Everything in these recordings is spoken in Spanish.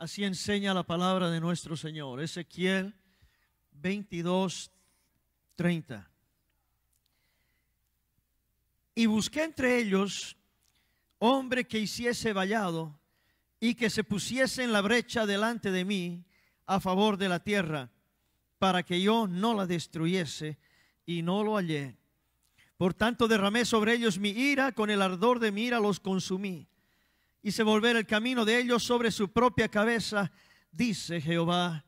Así enseña la palabra de nuestro Señor. Ezequiel 22, 30. Y busqué entre ellos hombre que hiciese vallado y que se pusiese en la brecha delante de mí a favor de la tierra, para que yo no la destruyese, y no lo hallé. Por tanto derramé sobre ellos mi ira, con el ardor de mi ira los consumí y se volver el camino de ellos sobre su propia cabeza, dice Jehová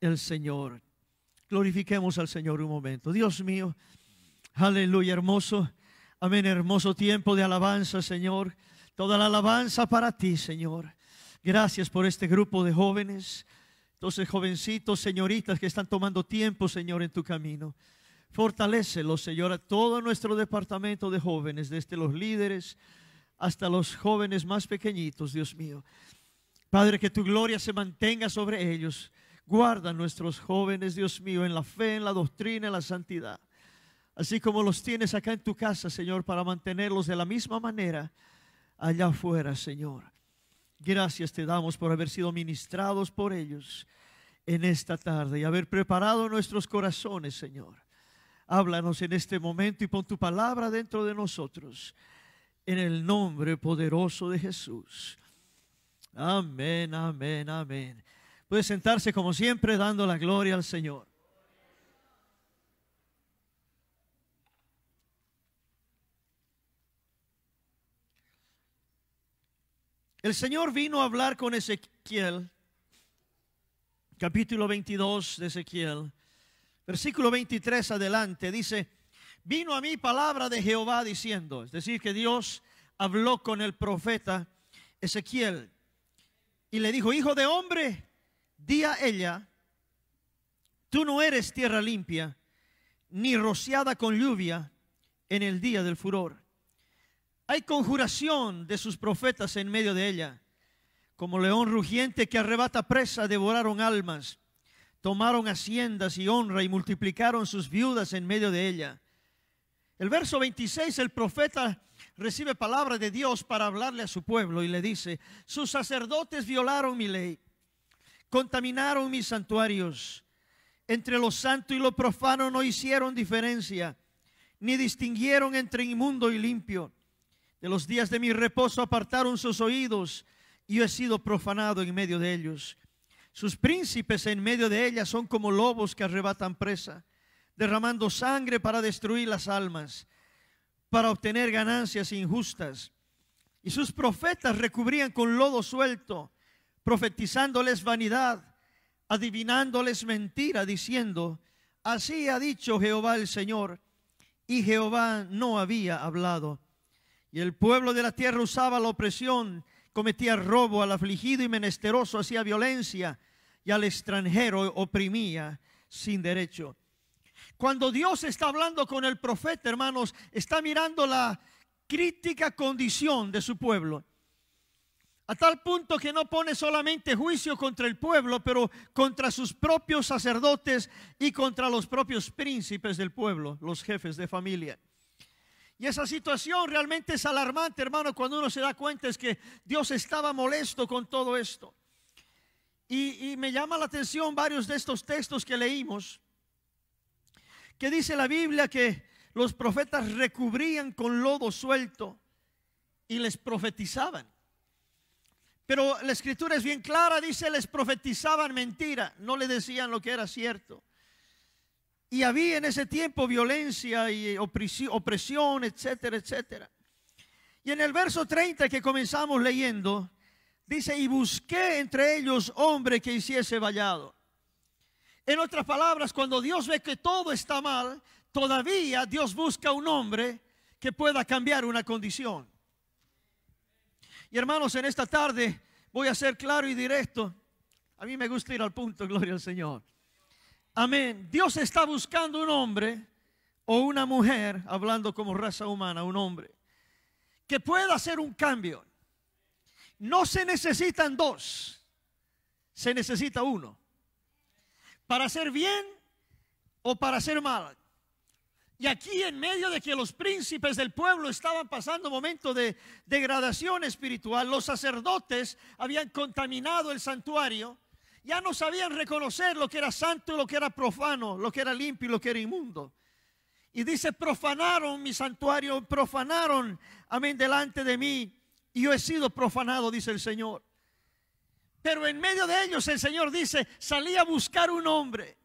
el Señor. Glorifiquemos al Señor un momento. Dios mío, aleluya, hermoso. Amén, hermoso tiempo de alabanza, Señor. Toda la alabanza para ti, Señor. Gracias por este grupo de jóvenes, entonces jovencitos, señoritas que están tomando tiempo, Señor, en tu camino. Fortalecelo, Señor, a todo nuestro departamento de jóvenes, desde los líderes, hasta los jóvenes más pequeñitos, Dios mío. Padre, que tu gloria se mantenga sobre ellos. Guarda a nuestros jóvenes, Dios mío, en la fe, en la doctrina, en la santidad. Así como los tienes acá en tu casa, Señor, para mantenerlos de la misma manera allá afuera, Señor. Gracias te damos por haber sido ministrados por ellos en esta tarde y haber preparado nuestros corazones, Señor. Háblanos en este momento y pon tu palabra dentro de nosotros en el nombre poderoso de Jesús. Amén, amén, amén. Puede sentarse como siempre dando la gloria al Señor. El Señor vino a hablar con Ezequiel, capítulo 22 de Ezequiel, versículo 23 adelante, dice, vino a mí palabra de Jehová diciendo, es decir, que Dios habló con el profeta Ezequiel y le dijo, hijo de hombre, di a ella, tú no eres tierra limpia, ni rociada con lluvia en el día del furor. Hay conjuración de sus profetas en medio de ella, como león rugiente que arrebata presa, devoraron almas, tomaron haciendas y honra y multiplicaron sus viudas en medio de ella el verso 26, el profeta recibe palabra de Dios para hablarle a su pueblo y le dice, sus sacerdotes violaron mi ley, contaminaron mis santuarios, entre lo santo y lo profano no hicieron diferencia, ni distinguieron entre inmundo y limpio. De los días de mi reposo apartaron sus oídos y yo he sido profanado en medio de ellos. Sus príncipes en medio de ellas son como lobos que arrebatan presa derramando sangre para destruir las almas, para obtener ganancias injustas. Y sus profetas recubrían con lodo suelto, profetizándoles vanidad, adivinándoles mentira, diciendo, así ha dicho Jehová el Señor, y Jehová no había hablado. Y el pueblo de la tierra usaba la opresión, cometía robo al afligido y menesteroso, hacía violencia, y al extranjero oprimía sin derecho. Cuando Dios está hablando con el profeta, hermanos, está mirando la crítica condición de su pueblo. A tal punto que no pone solamente juicio contra el pueblo, pero contra sus propios sacerdotes y contra los propios príncipes del pueblo, los jefes de familia. Y esa situación realmente es alarmante, hermano, cuando uno se da cuenta es que Dios estaba molesto con todo esto. Y, y me llama la atención varios de estos textos que leímos que dice la Biblia que los profetas recubrían con lodo suelto y les profetizaban. Pero la escritura es bien clara, dice, les profetizaban mentira, no le decían lo que era cierto. Y había en ese tiempo violencia y opresión, etcétera, etcétera. Y en el verso 30 que comenzamos leyendo, dice, y busqué entre ellos hombre que hiciese vallado. En otras palabras, cuando Dios ve que todo está mal, todavía Dios busca un hombre que pueda cambiar una condición. Y hermanos, en esta tarde voy a ser claro y directo. A mí me gusta ir al punto, gloria al Señor. Amén. Dios está buscando un hombre o una mujer, hablando como raza humana, un hombre, que pueda hacer un cambio. No se necesitan dos, se necesita uno para hacer bien o para hacer mal. Y aquí en medio de que los príncipes del pueblo estaban pasando momentos de degradación espiritual, los sacerdotes habían contaminado el santuario, ya no sabían reconocer lo que era santo y lo que era profano, lo que era limpio y lo que era inmundo. Y dice, profanaron mi santuario, profanaron, amén, delante de mí, y yo he sido profanado, dice el Señor. Pero en medio de ellos el Señor dice, salí a buscar un hombre,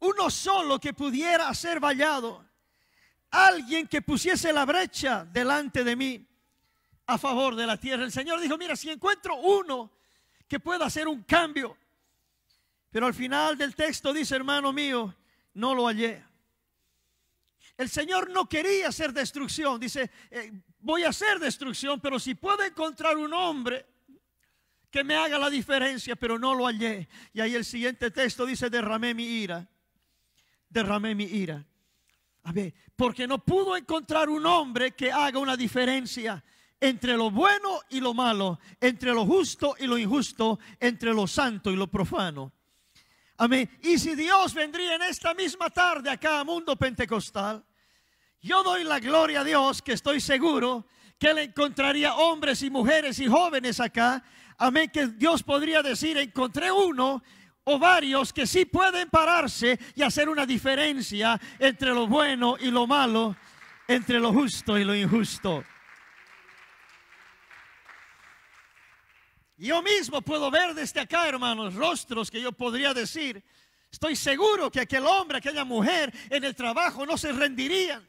uno solo que pudiera ser vallado, alguien que pusiese la brecha delante de mí a favor de la tierra. El Señor dijo, mira, si encuentro uno que pueda hacer un cambio, pero al final del texto dice, hermano mío, no lo hallé. El Señor no quería hacer destrucción. Dice, eh, voy a hacer destrucción, pero si puedo encontrar un hombre que me haga la diferencia, pero no lo hallé. Y ahí el siguiente texto dice, derramé mi ira, derramé mi ira. A ver, porque no pudo encontrar un hombre que haga una diferencia entre lo bueno y lo malo, entre lo justo y lo injusto, entre lo santo y lo profano. Amén. Y si Dios vendría en esta misma tarde acá a Mundo Pentecostal, yo doy la gloria a Dios que estoy seguro que le encontraría hombres y mujeres y jóvenes acá Amén, que Dios podría decir, encontré uno o varios que sí pueden pararse y hacer una diferencia entre lo bueno y lo malo, entre lo justo y lo injusto. Yo mismo puedo ver desde acá, hermanos, rostros que yo podría decir, estoy seguro que aquel hombre, aquella mujer en el trabajo no se rendirían.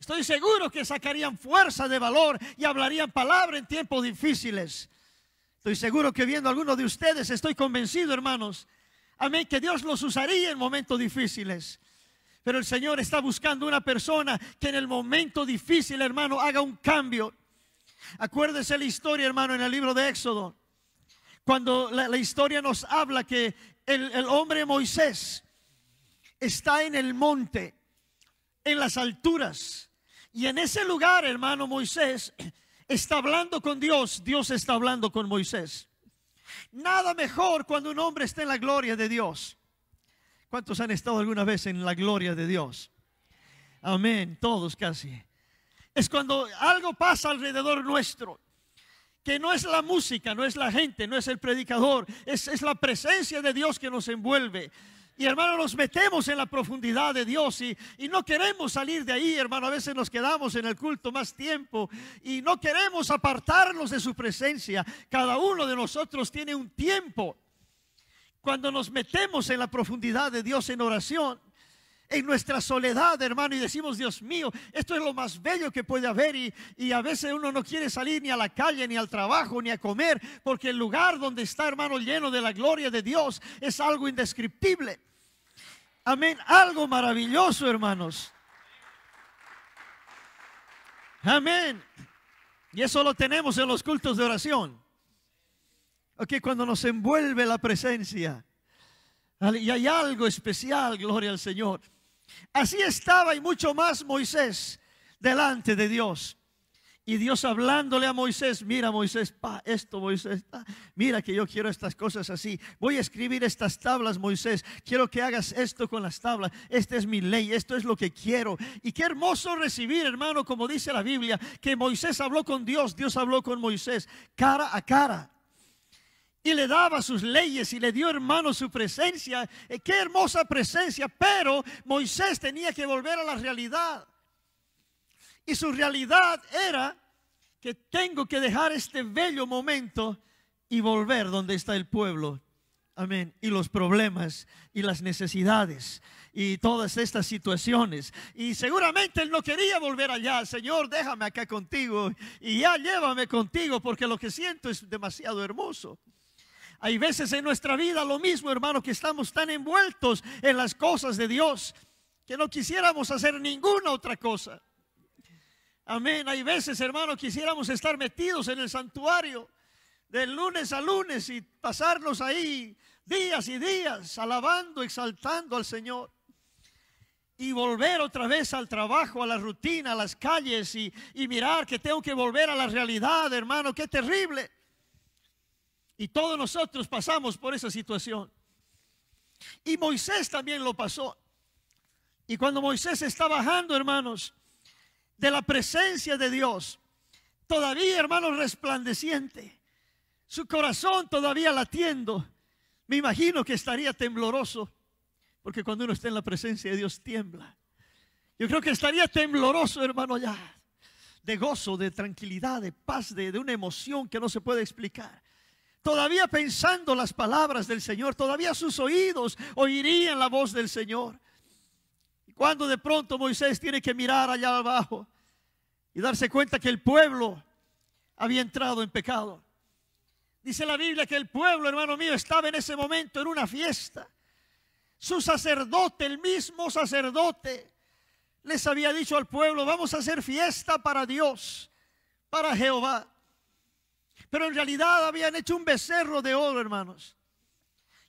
Estoy seguro que sacarían fuerza de valor y hablarían palabra en tiempos difíciles. Estoy seguro que viendo a algunos de ustedes, estoy convencido, hermanos, amén, que Dios los usaría en momentos difíciles. Pero el Señor está buscando una persona que en el momento difícil, hermano, haga un cambio. Acuérdese la historia, hermano, en el libro de Éxodo. Cuando la, historia nos habla que el, el hombre Moisés está en el monte, en las alturas. Y en ese lugar, hermano Moisés, está hablando con Dios, Dios está hablando con Moisés. Nada mejor cuando un hombre está en la gloria de Dios. ¿Cuántos han estado alguna vez en la gloria de Dios? Amén, todos casi. Es cuando algo pasa alrededor nuestro, que no es la música, no es la gente, no es el predicador, es, es la presencia de Dios que nos envuelve. Y hermano, nos metemos en la profundidad de Dios y, no queremos salir de ahí, hermano. A veces nos quedamos en el culto más tiempo y no queremos apartarnos de su presencia. Cada uno de nosotros tiene un tiempo. Cuando nos metemos en la profundidad de Dios en oración, en nuestra soledad, hermano, y decimos, Dios mío, esto es lo más bello que puede haber y, a veces uno no quiere salir ni a la calle, ni al trabajo, ni a comer, porque el lugar donde está, hermano, lleno de la gloria de Dios es algo indescriptible. Amén. Algo maravilloso, hermanos. Amén. Y eso lo tenemos en los cultos de oración. Ok, cuando nos envuelve la presencia. Y hay algo especial, gloria al Señor. Así estaba y mucho más Moisés delante de Dios. Y Dios hablándole a Moisés, mira Moisés, pa, esto Moisés, mira que yo quiero estas cosas así. Voy a escribir estas tablas, Moisés. Quiero que hagas esto con las tablas. Esta es mi ley, esto es lo que quiero. Y qué hermoso recibir, hermano, como dice la Biblia, que Moisés habló con Dios, Dios habló con Moisés, cara a cara. Y le daba sus leyes y le dio, hermano, su presencia. Eh, qué hermosa presencia. Pero Moisés tenía que volver a la realidad. Y su realidad era que tengo que dejar este bello momento y volver donde está el pueblo. Amén. Y los problemas y las necesidades y todas estas situaciones. Y seguramente él no quería volver allá. Señor, déjame acá contigo y ya llévame contigo porque lo que siento es demasiado hermoso. Hay veces en nuestra vida lo mismo, hermano, que estamos tan envueltos en las cosas de Dios que no quisiéramos hacer ninguna otra cosa. Amén. Hay veces, hermano, quisiéramos estar metidos en el santuario de lunes a lunes y pasarnos ahí días y días alabando, exaltando al Señor. Y volver otra vez al trabajo, a la rutina, a las calles y, mirar que tengo que volver a la realidad, hermano, qué terrible. Y todos nosotros pasamos por esa situación. Y Moisés también lo pasó. Y cuando Moisés está bajando, hermanos, de la presencia de Dios, todavía hermano, resplandeciente, su corazón todavía latiendo, me imagino que estaría tembloroso, porque cuando uno está en la presencia de Dios tiembla. Yo creo que estaría tembloroso, hermano, ya, de gozo, de tranquilidad, de paz, de, de una emoción que no se puede explicar todavía pensando las palabras del Señor, todavía sus oídos oirían la voz del Señor. Cuando de pronto Moisés tiene que mirar allá abajo y darse cuenta que el pueblo había entrado en pecado. Dice la Biblia que el pueblo, hermano mío, estaba en ese momento en una fiesta. Su sacerdote, el mismo sacerdote, les había dicho al pueblo, vamos a hacer fiesta para Dios, para Jehová. Pero en realidad habían hecho un becerro de oro, hermanos.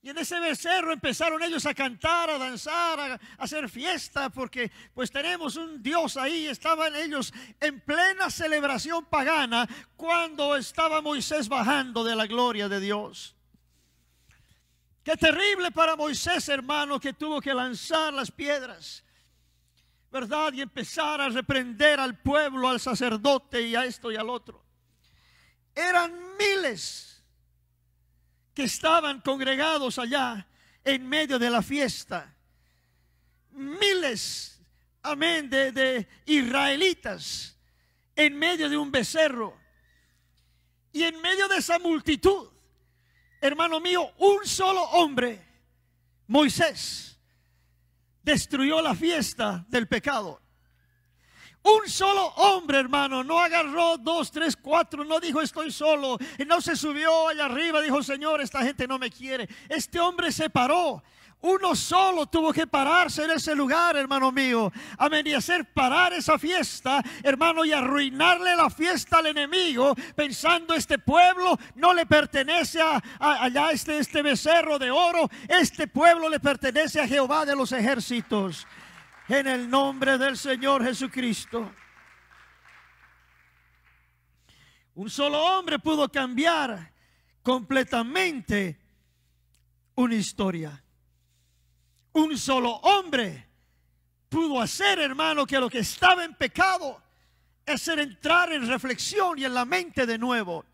Y en ese becerro empezaron ellos a cantar, a danzar, a, hacer fiesta, porque pues tenemos un Dios ahí. Estaban ellos en plena celebración pagana cuando estaba Moisés bajando de la gloria de Dios. Qué terrible para Moisés, hermano, que tuvo que lanzar las piedras, ¿verdad? Y empezar a reprender al pueblo, al sacerdote y a esto y al otro. Eran miles estaban congregados allá en medio de la fiesta. Miles, amén, de, de israelitas en medio de un becerro. Y en medio de esa multitud, hermano mío, un solo hombre, Moisés, destruyó la fiesta del pecado. Un solo hombre, hermano, no agarró dos, tres, cuatro, no dijo estoy solo, y no se subió allá arriba, dijo Señor, esta gente no me quiere. Este hombre se paró. Uno solo tuvo que pararse en ese lugar, hermano mío. Amén. Y hacer parar esa fiesta, hermano, y arruinarle la fiesta al enemigo, pensando este pueblo no le pertenece a, allá este, este becerro de oro, este pueblo le pertenece a Jehová de los ejércitos en el nombre del Señor Jesucristo. Un solo hombre pudo cambiar completamente una historia. Un solo hombre pudo hacer, hermano, que lo que estaba en pecado es entrar en reflexión y en la mente de nuevo.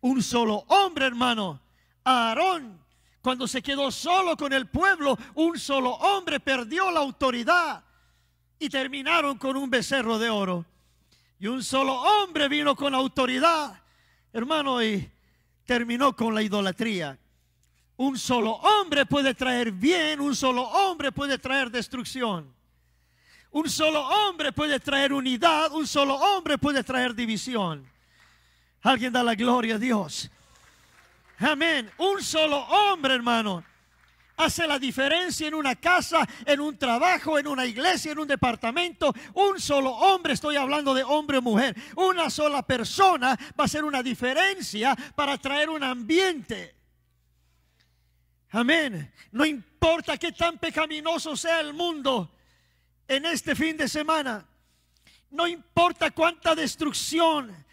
Un solo hombre, hermano, Aarón cuando se quedó solo con el pueblo, un solo hombre perdió la autoridad y terminaron con un becerro de oro. Y un solo hombre vino con autoridad, hermano, y terminó con la idolatría. Un solo hombre puede traer bien, un solo hombre puede traer destrucción. Un solo hombre puede traer unidad, un solo hombre puede traer división. Alguien da la gloria a Dios. Amén. Un solo hombre, hermano. Hace la diferencia en una casa, en un trabajo, en una iglesia, en un departamento. Un solo hombre, estoy hablando de hombre o mujer. Una sola persona va a hacer una diferencia para traer un ambiente. Amén. No importa qué tan pecaminoso sea el mundo en este fin de semana. No importa cuánta destrucción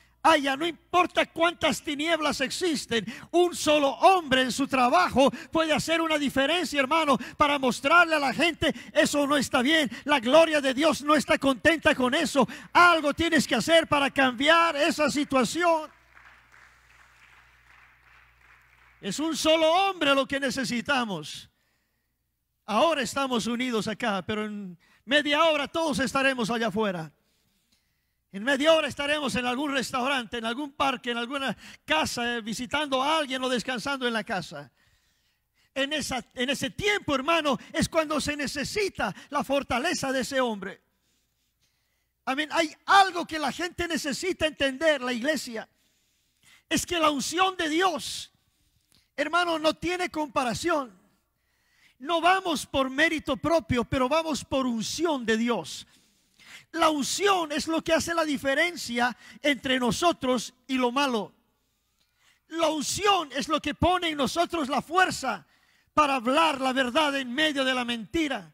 no importa cuántas tinieblas existen, un solo hombre en su trabajo puede hacer una diferencia, hermano, para mostrarle a la gente, eso no está bien, la gloria de Dios no está contenta con eso, algo tienes que hacer para cambiar esa situación. Es un solo hombre lo que necesitamos. Ahora estamos unidos acá, pero en media hora todos estaremos allá afuera. En media hora estaremos en algún restaurante, en algún parque, en alguna casa, eh, visitando a alguien o descansando en la casa. En, esa, en ese tiempo, hermano, es cuando se necesita la fortaleza de ese hombre. Amén. Hay algo que la gente necesita entender, la iglesia. Es que la unción de Dios, hermano, no tiene comparación. No vamos por mérito propio, pero vamos por unción de Dios. La unción es lo que hace la diferencia entre nosotros y lo malo. La unción es lo que pone en nosotros la fuerza para hablar la verdad en medio de la mentira.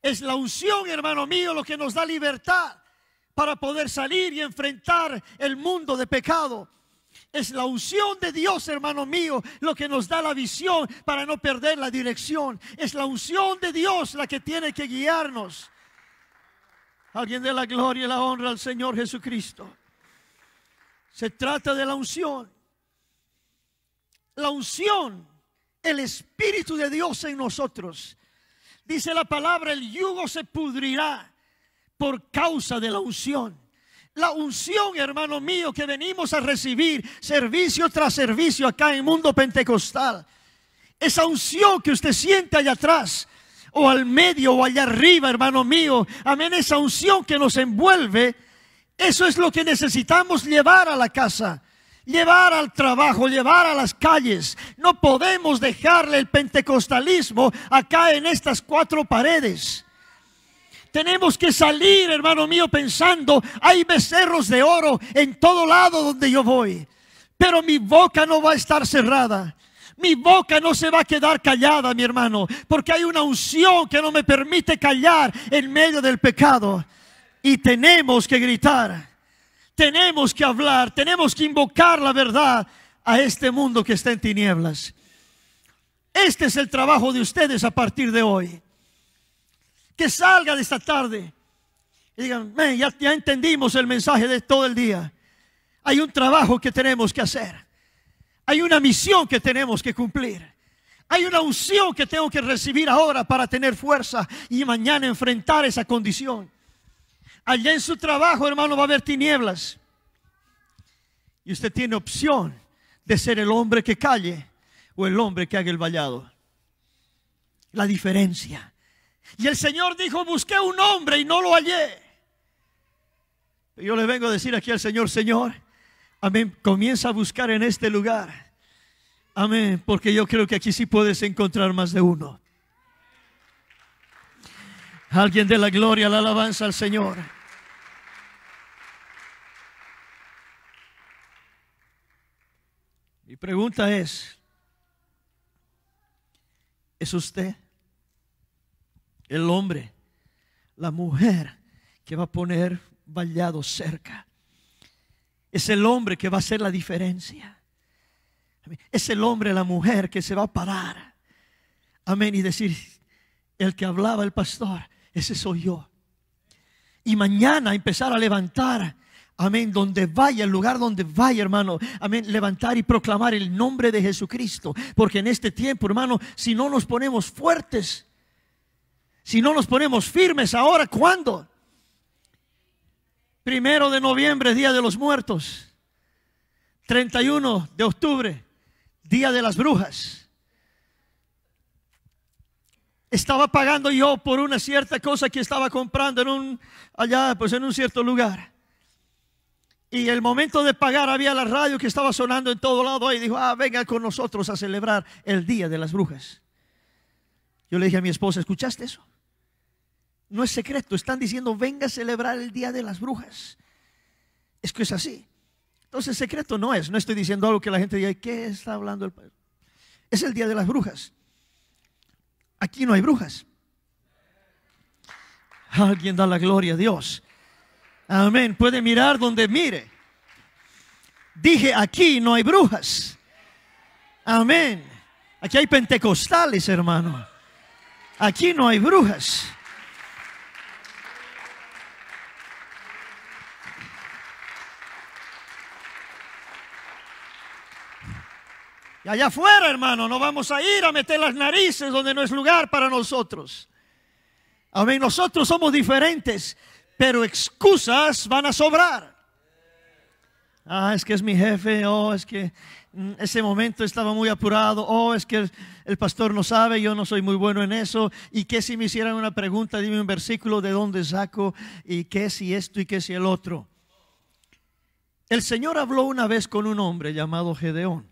Es la unción, hermano mío, lo que nos da libertad para poder salir y enfrentar el mundo de pecado. Es la unción de Dios, hermano mío, lo que nos da la visión para no perder la dirección. Es la unción de Dios la que tiene que guiarnos. Alguien de la gloria y la honra al Señor Jesucristo. Se trata de la unción. La unción, el Espíritu de Dios en nosotros. Dice la palabra, el yugo se pudrirá por causa de la unción. La unción, hermano mío, que venimos a recibir servicio tras servicio acá en el mundo pentecostal. Esa unción que usted siente allá atrás o al medio o allá arriba, hermano mío. Amén, esa unción que nos envuelve, eso es lo que necesitamos llevar a la casa llevar al trabajo, llevar a las calles. No podemos dejarle el pentecostalismo acá en estas cuatro paredes. Tenemos que salir, hermano mío, pensando, hay becerros de oro en todo lado donde yo voy, pero mi boca no va a estar cerrada. Mi boca no se va a quedar callada, mi hermano, porque hay una unción que no me permite callar en medio del pecado. Y tenemos que gritar, tenemos que hablar, tenemos que invocar la verdad a este mundo que está en tinieblas. Este es el trabajo de ustedes a partir de hoy. Que salga de esta tarde y digan, ya, ya entendimos el mensaje de todo el día. Hay un trabajo que tenemos que hacer. Hay una misión que tenemos que cumplir. Hay una unción que tengo que recibir ahora para tener fuerza y mañana enfrentar esa condición. Allá en su trabajo, hermano, va a haber tinieblas. Y usted tiene opción de ser el hombre que calle o el hombre que haga el vallado. La diferencia. Y el Señor dijo, busqué un hombre y no lo hallé. Yo le vengo a decir aquí al Señor, Señor, Amén. Comienza a buscar en este lugar. Amén. Porque yo creo que aquí sí puedes encontrar más de uno. Alguien de la gloria, la alabanza al Señor. Mi pregunta es, ¿es usted el hombre, la mujer que va a poner vallado cerca es el hombre que va a hacer la diferencia. Es el hombre, la mujer que se va a parar. Amén. Y decir, el que hablaba el pastor, ese soy yo. Y mañana empezar a levantar. Amén. Donde vaya, el lugar donde vaya, hermano. Amén. Levantar y proclamar el nombre de Jesucristo. Porque en este tiempo, hermano, si no nos ponemos fuertes, si no nos ponemos firmes ahora, ¿cuándo? Primero de noviembre, Día de los Muertos. 31 de octubre, Día de las Brujas. Estaba pagando yo por una cierta cosa que estaba comprando en un allá, pues en un cierto lugar. Y el momento de pagar había la radio que estaba sonando en todo lado y Dijo, ah, venga con nosotros a celebrar el Día de las Brujas. Yo le dije a mi esposa, ¿escuchaste eso? No es secreto, están diciendo, venga a celebrar el Día de las Brujas. Es que es así. Entonces, secreto no es. No estoy diciendo algo que la gente diga, ¿qué está hablando el padre? Es el Día de las Brujas. Aquí no hay brujas. Alguien da la gloria a Dios. Amén. Puede mirar donde mire. Dije, aquí no hay brujas. Amén. Aquí hay pentecostales, hermano. Aquí no hay brujas. allá afuera, hermano, no vamos a ir a meter las narices donde no es lugar para nosotros. Amén, nosotros somos diferentes, pero excusas van a sobrar. Ah, es que es mi jefe, oh, es que mm, ese momento estaba muy apurado, oh, es que el pastor no sabe, yo no soy muy bueno en eso, y que si me hicieran una pregunta, dime un versículo de dónde saco, y qué si esto y qué si el otro. El Señor habló una vez con un hombre llamado Gedeón.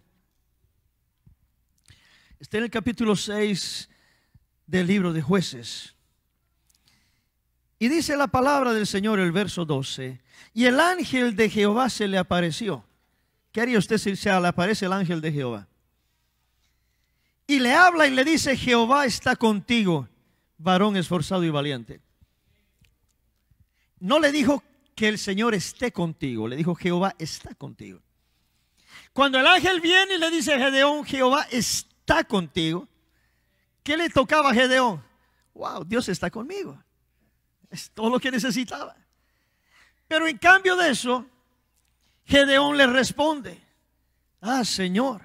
Está en el capítulo 6 del libro de jueces. Y dice la palabra del Señor, el verso 12, y el ángel de Jehová se le apareció. ¿Qué haría usted si se le aparece el ángel de Jehová? Y le habla y le dice, Jehová está contigo, varón esforzado y valiente. No le dijo que el Señor esté contigo, le dijo, Jehová está contigo. Cuando el ángel viene y le dice a Gedeón, Jehová está está contigo. ¿Qué le tocaba a Gedeón? Wow, Dios está conmigo. Es todo lo que necesitaba. Pero en cambio de eso, Gedeón le responde, ah Señor,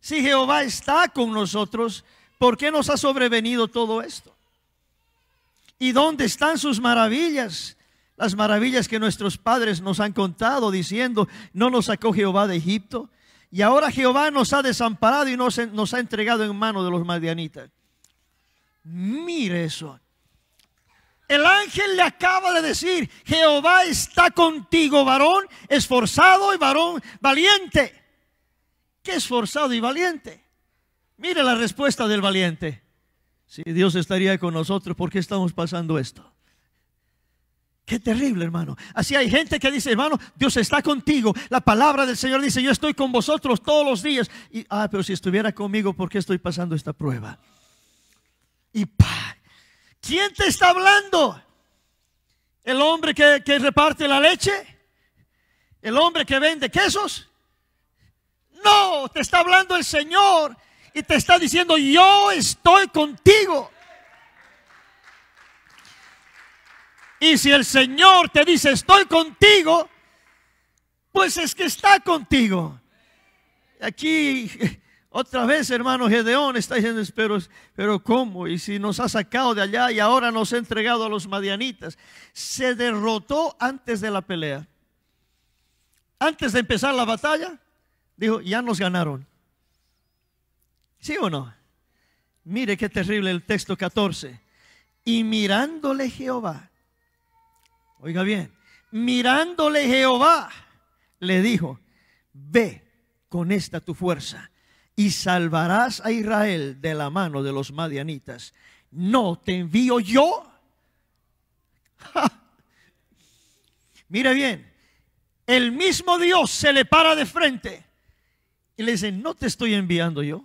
si Jehová está con nosotros, ¿por qué nos ha sobrevenido todo esto? ¿Y dónde están sus maravillas? Las maravillas que nuestros padres nos han contado diciendo, ¿no nos sacó Jehová de Egipto? Y ahora Jehová nos ha desamparado y nos, nos ha entregado en manos de los madianitas. Mire eso. El ángel le acaba de decir, Jehová está contigo, varón esforzado y varón valiente. ¿Qué esforzado y valiente? Mire la respuesta del valiente. Si Dios estaría con nosotros, ¿por qué estamos pasando esto? Qué terrible, hermano. Así hay gente que dice, hermano, Dios está contigo. La palabra del Señor dice, yo estoy con vosotros todos los días. Y, ah, pero si estuviera conmigo, ¿por qué estoy pasando esta prueba? Y pa, ¿quién te está hablando? ¿El hombre que, que reparte la leche? ¿El hombre que vende quesos? No, te está hablando el Señor y te está diciendo, yo estoy contigo. Y si el Señor te dice, estoy contigo, pues es que está contigo. Aquí otra vez, hermano Gedeón está diciendo, pero, pero ¿cómo? Y si nos ha sacado de allá y ahora nos ha entregado a los madianitas. Se derrotó antes de la pelea. Antes de empezar la batalla, dijo, ya nos ganaron. ¿Sí o no? Mire qué terrible el texto 14. Y mirándole Jehová Oiga bien, mirándole Jehová, le dijo, ve con esta tu fuerza y salvarás a Israel de la mano de los madianitas. No te envío yo. Mira bien, el mismo Dios se le para de frente y le dice, no te estoy enviando yo.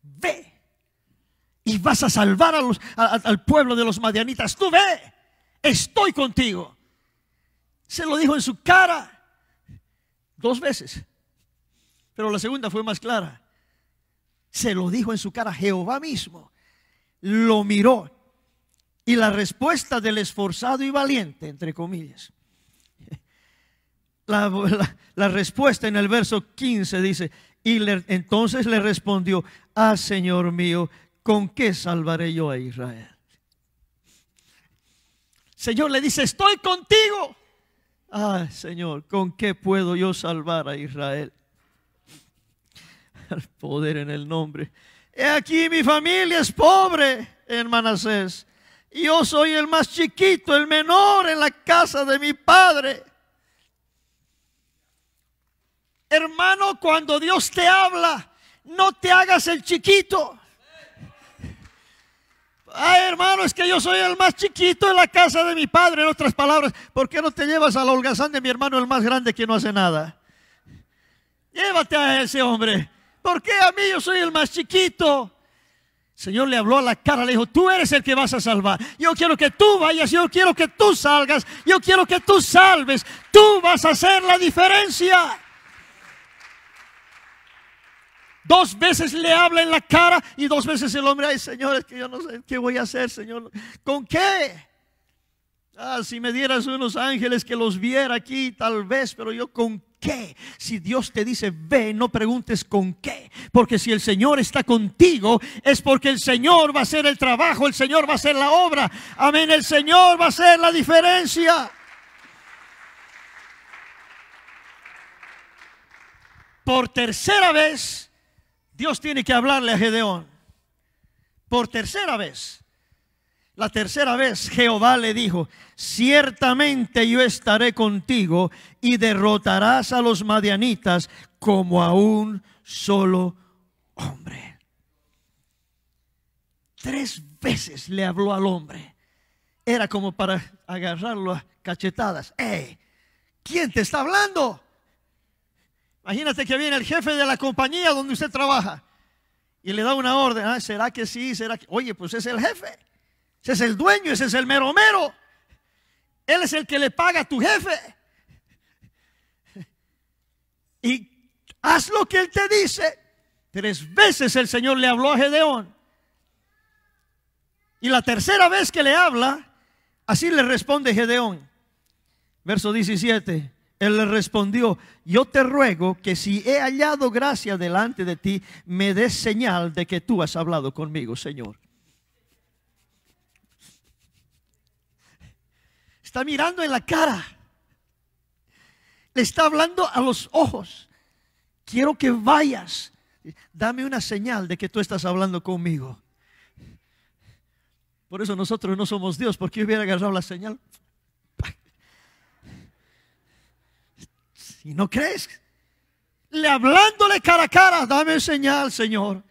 Ve y vas a salvar los, al pueblo de los madianitas. Tú ve estoy contigo. Se lo dijo en su cara dos veces, pero la segunda fue más clara. Se lo dijo en su cara Jehová mismo, lo miró. Y la respuesta del esforzado y valiente, entre comillas, la, respuesta en el verso 15 dice, y entonces le respondió, ah Señor mío, ¿con qué salvaré yo a Israel? Señor le dice, estoy contigo. Ay, ah, Señor, ¿con qué puedo yo salvar a Israel? Al poder en el nombre. He aquí mi familia es pobre en Manasés. yo soy el más chiquito, el menor en la casa de mi padre. Hermano, cuando Dios te habla, no te hagas el chiquito ay hermano, es que yo soy el más chiquito en la casa de mi padre, en otras palabras, ¿por qué no te llevas al holgazán de mi hermano el más grande que no hace nada? Llévate a ese hombre, ¿por qué a mí yo soy el más chiquito? El Señor le habló a la cara, le dijo, tú eres el que vas a salvar. Yo quiero que tú vayas, yo quiero que tú salgas, yo quiero que tú salves. Tú vas a hacer la diferencia. Dos veces le habla en la cara y dos veces el hombre, ay señores que yo no sé qué voy a hacer, Señor. ¿Con qué? Ah, si me dieras unos ángeles que los viera aquí, tal vez, pero yo con qué? Si Dios te dice, ve, no preguntes con qué. Porque si el Señor está contigo, es porque el Señor va a hacer el trabajo, el Señor va a hacer la obra. Amén, el Señor va a hacer la diferencia. Por tercera vez, Dios tiene que hablarle a Gedeón. Por tercera vez, la tercera vez Jehová le dijo, ciertamente yo estaré contigo y derrotarás a los madianitas como a un solo hombre. Tres veces le habló al hombre. Era como para agarrarlo a cachetadas. eh ¿Quién te está hablando? Imagínate que viene el jefe de la compañía donde usted trabaja y le da una orden. Ah, ¿Será que sí? ¿Será que? Oye, pues es el jefe. Ese es el dueño, ese es el mero Él es el que le paga a tu jefe. Y haz lo que él te dice. Tres veces el Señor le habló a Gedeón. Y la tercera vez que le habla, así le responde Gedeón. Verso 17. Él le respondió, yo te ruego que si he hallado gracia delante de ti, me des señal de que tú has hablado conmigo, Señor. Está mirando en la cara. Le está hablando a los ojos. Quiero que vayas. Dame una señal de que tú estás hablando conmigo. Por eso nosotros no somos Dios, porque yo hubiera agarrado la señal. ¿Y no crees? Le hablándole cara a cara, dame señal, Señor,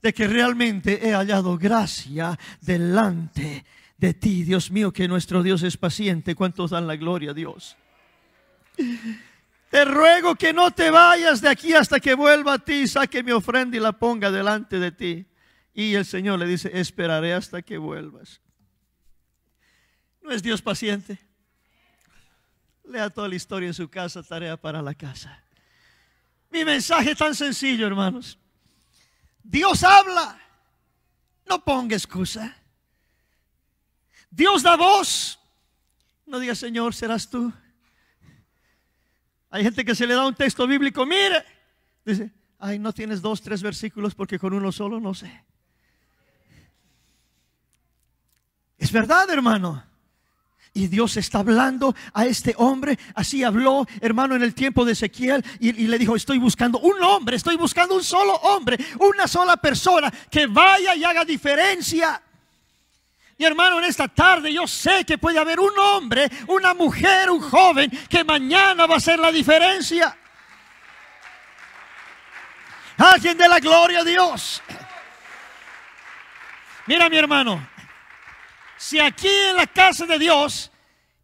de que realmente he hallado gracia delante de ti, Dios mío, que nuestro Dios es paciente. ¿Cuántos dan la gloria a Dios? Te ruego que no te vayas de aquí hasta que vuelva a ti, saque mi ofrenda y la ponga delante de ti. Y el Señor le dice, esperaré hasta que vuelvas. ¿No es Dios paciente? Lea toda la historia en su casa, tarea para la casa. Mi mensaje es tan sencillo, hermanos. Dios habla. No ponga excusa. Dios da voz. No diga, Señor, serás tú. Hay gente que se le da un texto bíblico, mire. Dice, ay, no tienes dos, tres versículos porque con uno solo no sé. Es verdad, hermano. Y Dios está hablando a este hombre. Así habló, hermano, en el tiempo de Ezequiel. Y, le dijo, estoy buscando un hombre, estoy buscando un solo hombre, una sola persona que vaya y haga diferencia. Y hermano, en esta tarde yo sé que puede haber un hombre, una mujer, un joven que mañana va a ser la diferencia. Alguien de la gloria a Dios. Mira mi hermano, si aquí en la casa de Dios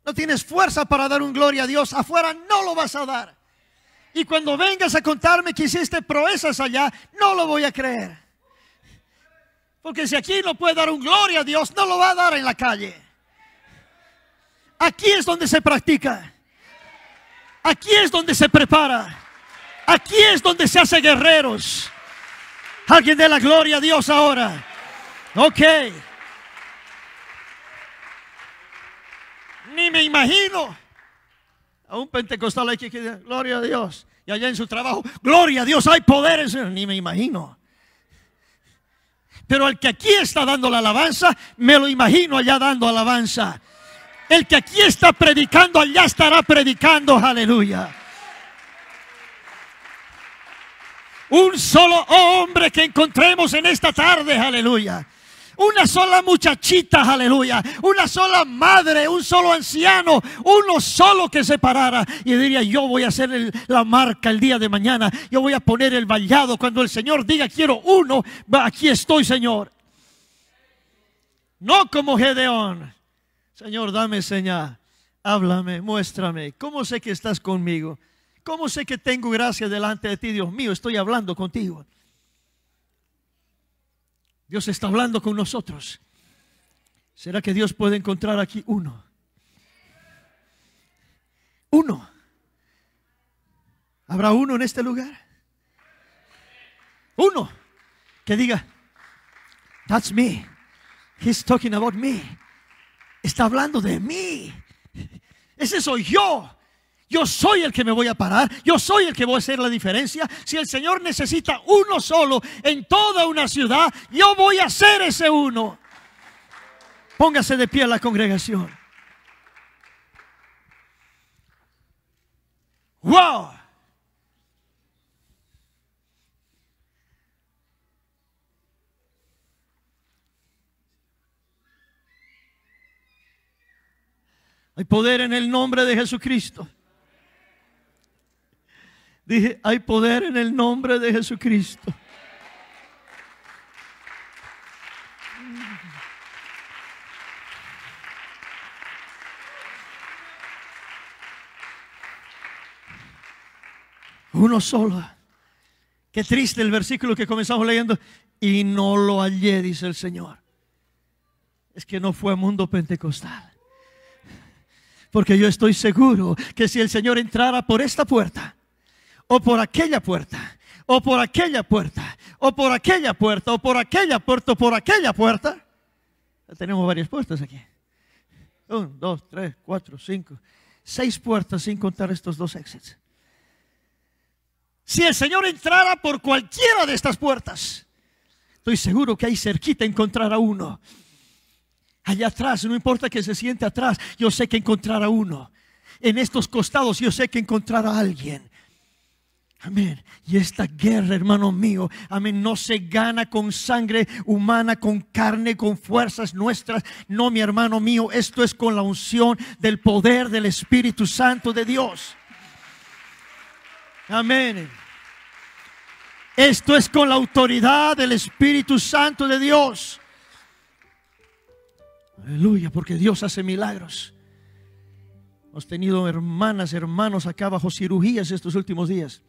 no tienes fuerza para dar un gloria a Dios, afuera no lo vas a dar. Y cuando vengas a contarme que hiciste proezas allá, no lo voy a creer. Porque si aquí no puede dar un gloria a Dios, no lo va a dar en la calle. Aquí es donde se practica. Aquí es donde se prepara. Aquí es donde se hace guerreros. Alguien de la gloria a Dios ahora. Ok. Ni me imagino. A un pentecostal hay que decir, gloria a Dios. Y allá en su trabajo, gloria a Dios, hay poderes Ni me imagino. Pero al que aquí está dando la alabanza, me lo imagino allá dando alabanza. El que aquí está predicando, allá estará predicando. Aleluya. Un solo hombre que encontremos en esta tarde. Aleluya. Una sola muchachita, aleluya. Una sola madre, un solo anciano, uno solo que se parara y diría, yo voy a hacer la marca el día de mañana, yo voy a poner el vallado. Cuando el Señor diga, quiero uno, aquí estoy, Señor. No como Gedeón. Señor, dame señal, háblame, muéstrame. ¿Cómo sé que estás conmigo? ¿Cómo sé que tengo gracia delante de ti, Dios mío? Estoy hablando contigo. Dios está hablando con nosotros. ¿Será que Dios puede encontrar aquí uno? Uno. ¿Habrá uno en este lugar? Uno que diga, that's me. He's talking about me. Está hablando de mí. Ese soy yo. Yo soy el que me voy a parar. Yo soy el que voy a hacer la diferencia. Si el Señor necesita uno solo en toda una ciudad, yo voy a ser ese uno. Póngase de pie a la congregación. ¡Wow! Hay poder en el nombre de Jesucristo. Dije, hay poder en el nombre de Jesucristo. Uno solo. Qué triste el versículo que comenzamos leyendo. Y no lo hallé, dice el Señor. Es que no fue mundo pentecostal. Porque yo estoy seguro que si el Señor entrara por esta puerta, o por aquella puerta, o por aquella puerta, o por aquella puerta, o por aquella puerta, o por aquella puerta. tenemos varias puertas aquí. Un, dos, tres, cuatro, cinco. Seis puertas sin contar estos dos exits. Si el Señor entrara por cualquiera de estas puertas, estoy seguro que ahí cerquita encontrará uno. Allá atrás, no importa que se siente atrás, yo sé que encontrará uno. En estos costados yo sé que encontrará alguien. Amén. Y esta guerra, hermano mío, amén, no se gana con sangre humana, con carne, con fuerzas nuestras. No, mi hermano mío, esto es con la unción del poder del Espíritu Santo de Dios. Amén. Esto es con la autoridad del Espíritu Santo de Dios. Aleluya, porque Dios hace milagros. Hemos tenido hermanas, hermanos acá bajo cirugías estos últimos días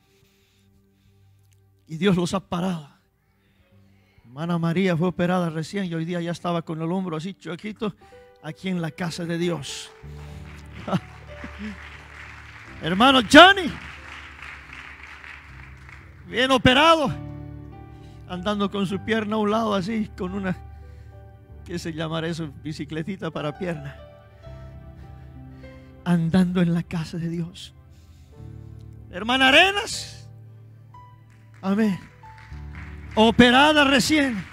y Dios los ha parado. Hermana María fue operada recién y hoy día ya estaba con el hombro así chuequito aquí en la casa de Dios. Hermano Johnny, bien operado, andando con su pierna a un lado así, con una, ¿qué se llamará eso? Bicicletita para pierna. Andando en la casa de Dios. Hermana Arenas, Amén. Operada recién,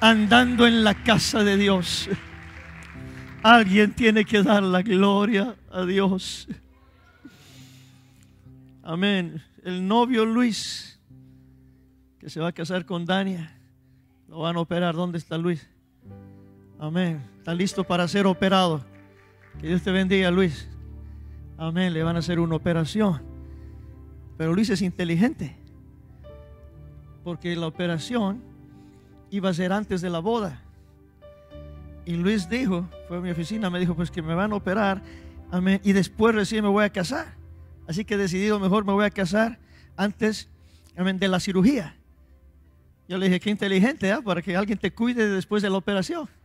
andando en la casa de Dios. Alguien tiene que dar la gloria a Dios. Amén. El novio Luis, que se va a casar con Dania, lo van a operar. ¿Dónde está Luis? Amén. Está listo para ser operado. Que Dios te bendiga, Luis. Amén. Le van a hacer una operación. Pero Luis es inteligente porque la operación iba a ser antes de la boda. Y Luis dijo, fue a mi oficina, me dijo, pues que me van a operar, y después recién me voy a casar. Así que he decidido, mejor me voy a casar antes, de la cirugía. Yo le dije, qué inteligente, ¿ah? para que alguien te cuide después de la operación.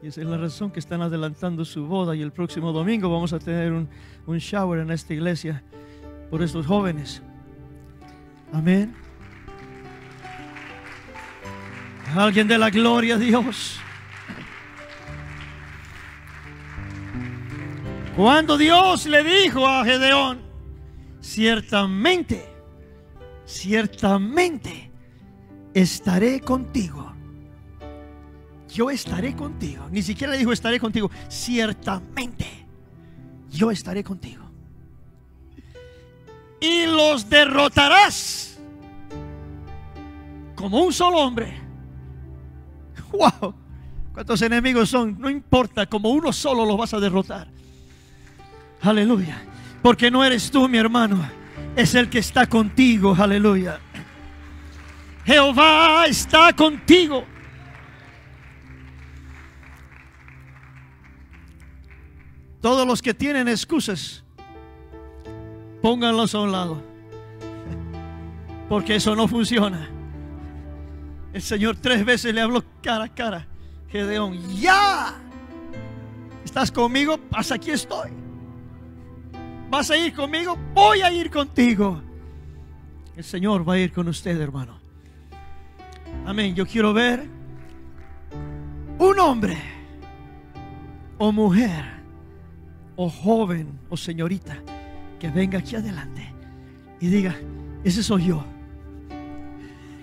Y esa es la razón que están adelantando su boda y el próximo domingo vamos a tener un, un shower en esta iglesia por estos jóvenes. Amén. Alguien de la gloria a Dios. Cuando Dios le dijo a Gedeón, ciertamente, ciertamente estaré contigo. Yo estaré contigo. Ni siquiera le dijo estaré contigo. Ciertamente, yo estaré contigo y los derrotarás como un solo hombre. ¡Wow! ¿Cuántos enemigos son? No importa, como uno solo los vas a derrotar. Aleluya. Porque no eres tú, mi hermano, es el que está contigo. Aleluya. Jehová está contigo. Todos los que tienen excusas pónganlos a un lado. Porque eso no funciona. El Señor tres veces le habló cara a cara. Gedeón, ya. ¿Estás conmigo? Pasa aquí estoy. ¿Vas a ir conmigo? Voy a ir contigo. El Señor va a ir con usted, hermano. Amén. Yo quiero ver un hombre o mujer o joven o señorita que venga aquí adelante y diga, ese soy yo.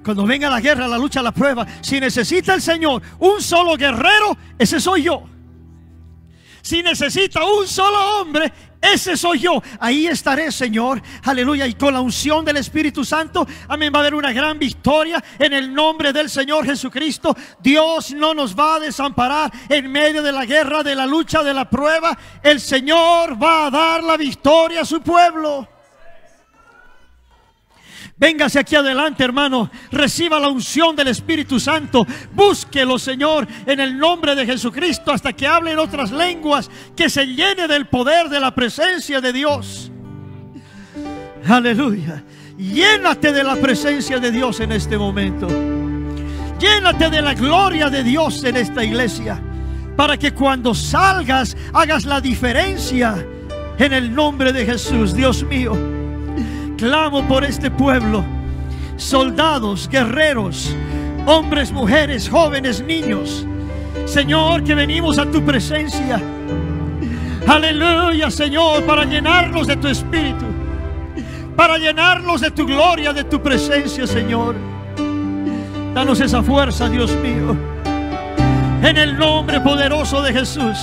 Cuando venga la guerra, la lucha, la prueba, si necesita el Señor un solo guerrero, ese soy yo. Si necesita un solo hombre, ese soy yo. Ahí estaré, Señor. Aleluya. Y con la unción del Espíritu Santo, amén, va a haber una gran victoria en el nombre del Señor Jesucristo. Dios no nos va a desamparar en medio de la guerra, de la lucha, de la prueba. El Señor va a dar la victoria a su pueblo. Véngase aquí adelante, hermano. Reciba la unción del Espíritu Santo. Búsquelo, Señor, en el nombre de Jesucristo hasta que hable en otras lenguas. Que se llene del poder de la presencia de Dios. Aleluya. Llénate de la presencia de Dios en este momento. Llénate de la gloria de Dios en esta iglesia. Para que cuando salgas hagas la diferencia en el nombre de Jesús, Dios mío. Clamo por este pueblo. Soldados, guerreros, hombres, mujeres, jóvenes, niños. Señor, que venimos a tu presencia. Aleluya, Señor, para llenarnos de tu espíritu. Para llenarnos de tu gloria, de tu presencia, Señor. Danos esa fuerza, Dios mío. En el nombre poderoso de Jesús.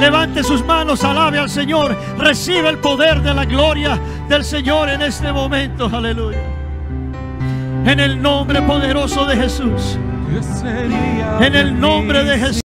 Levante sus manos, alabe al Señor. Recibe el poder de la gloria del Señor en este momento. Aleluya. En el nombre poderoso de Jesús. En el nombre de Jesús.